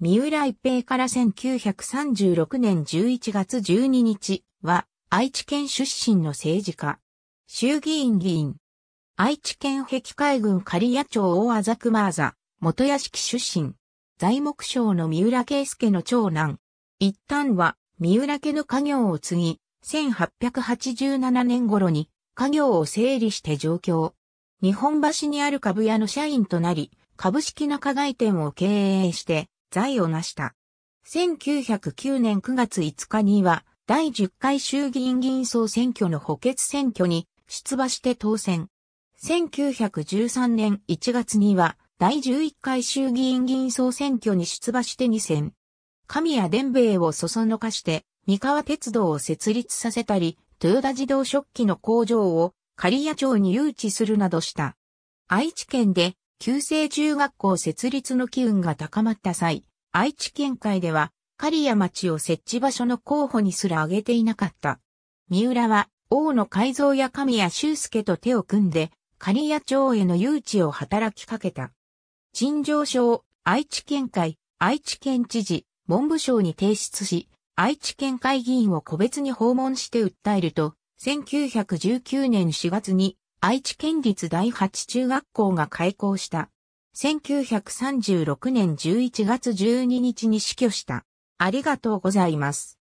三浦一平から1936年11月12日は愛知県出身の政治家。衆議院議員。愛知県壁海軍狩屋町大麻熊くま元屋敷出身。材木省の三浦圭介の長男。一旦は三浦家の家業を継ぎ、1887年頃に家業を整理して上京。日本橋にある株屋の社員となり、株式仲買店を経営して、財を成した。1909年9月5日には、第10回衆議院議員総選挙の補欠選挙に出馬して当選。1913年1月には、第11回衆議院議員総選挙に出馬して2選。神谷伝兵衛をそそのかして、三河鉄道を設立させたり、豊田自動食器の工場を刈谷町に誘致するなどした。愛知県で旧制中学校設立の機運が高まった際、愛知県会では、刈谷町を設置場所の候補にすら挙げていなかった。三浦は、大野改造や神谷修介と手を組んで、刈谷町への誘致を働きかけた。陳情書を愛知県会、愛知県知事、文部省に提出し、愛知県会議員を個別に訪問して訴えると、1919年4月に愛知県立第八中学校が開校した。1936年11月12日に死去した。ありがとうございます。